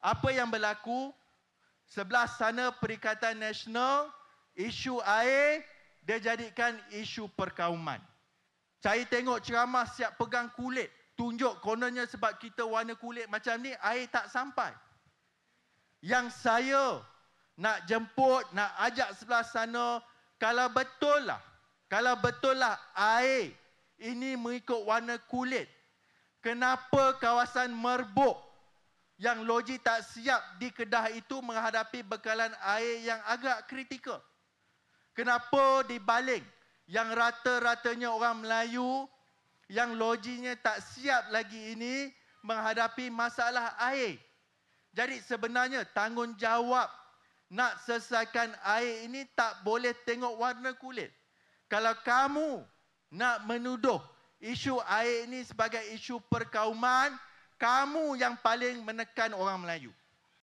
apa yang berlaku sebelah sana Perikatan Nasional isu air dia jadikan isu perkauman. Saya tengok ceramah siap pegang kulit tunjuk kononnya sebab kita warna kulit macam ni air tak sampai. Yang saya nak jemput, nak ajak sebelah sana kalau betul lah kalau betul lah air ini mengikut warna kulit. Kenapa kawasan merbuk yang logi tak siap di Kedah itu menghadapi bekalan air yang agak kritikal. Kenapa dibaling yang rata-ratanya orang Melayu yang loginya tak siap lagi ini menghadapi masalah air. Jadi sebenarnya tanggungjawab nak selesaikan air ini tak boleh tengok warna kulit. Kalau kamu nak menuduh isu air ini sebagai isu perkauman, kamu yang paling menekan orang Melayu.